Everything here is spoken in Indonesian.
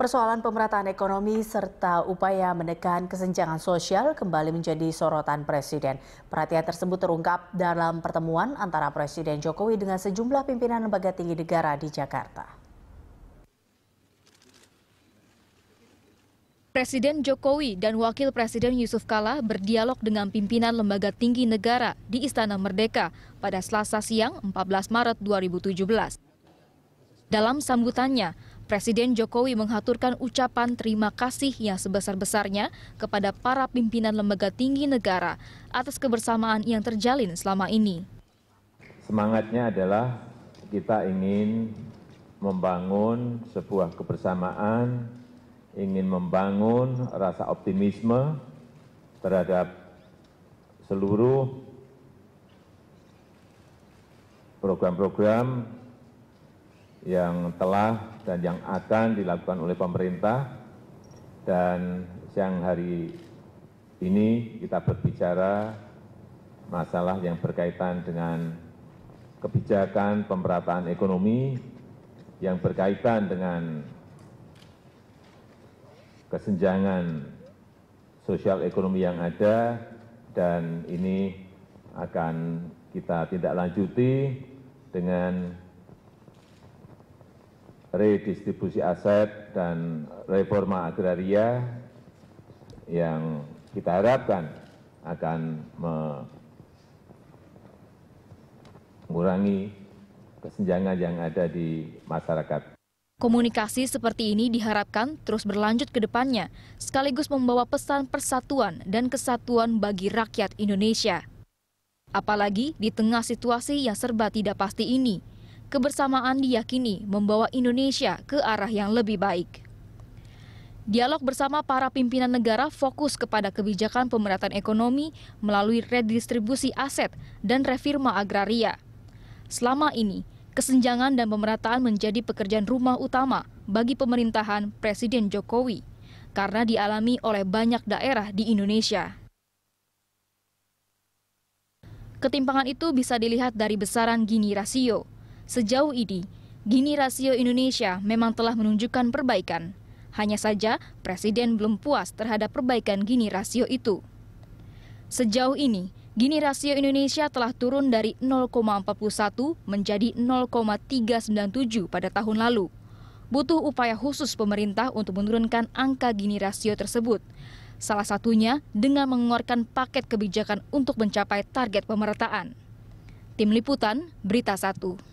Persoalan pemerataan ekonomi serta upaya menekan kesenjangan sosial kembali menjadi sorotan Presiden. Perhatian tersebut terungkap dalam pertemuan antara Presiden Jokowi dengan sejumlah pimpinan lembaga tinggi negara di Jakarta. Presiden Jokowi dan Wakil Presiden Yusuf Kala berdialog dengan pimpinan lembaga tinggi negara di Istana Merdeka pada Selasa siang 14 Maret 2017. Dalam sambutannya, Presiden Jokowi menghaturkan ucapan terima kasih yang sebesar-besarnya kepada para pimpinan lembaga tinggi negara atas kebersamaan yang terjalin selama ini. Semangatnya adalah kita ingin membangun sebuah kebersamaan, ingin membangun rasa optimisme terhadap seluruh program-program yang telah dan yang akan dilakukan oleh pemerintah dan siang hari ini kita berbicara masalah yang berkaitan dengan kebijakan pemerataan ekonomi yang berkaitan dengan kesenjangan sosial ekonomi yang ada dan ini akan kita tindak lanjuti dengan redistribusi aset dan reforma agraria yang kita harapkan akan mengurangi kesenjangan yang ada di masyarakat. Komunikasi seperti ini diharapkan terus berlanjut ke depannya, sekaligus membawa pesan persatuan dan kesatuan bagi rakyat Indonesia. Apalagi di tengah situasi yang serba tidak pasti ini, kebersamaan diyakini membawa Indonesia ke arah yang lebih baik. Dialog bersama para pimpinan negara fokus kepada kebijakan pemerataan ekonomi melalui redistribusi aset dan refirma agraria. Selama ini, kesenjangan dan pemerataan menjadi pekerjaan rumah utama bagi pemerintahan Presiden Jokowi karena dialami oleh banyak daerah di Indonesia. Ketimpangan itu bisa dilihat dari besaran gini rasio, Sejauh ini, gini rasio Indonesia memang telah menunjukkan perbaikan. Hanya saja, Presiden belum puas terhadap perbaikan gini rasio itu. Sejauh ini, gini rasio Indonesia telah turun dari 0,41 menjadi 0,397 pada tahun lalu. Butuh upaya khusus pemerintah untuk menurunkan angka gini rasio tersebut. Salah satunya dengan mengeluarkan paket kebijakan untuk mencapai target pemerataan. Tim Liputan, Berita 1.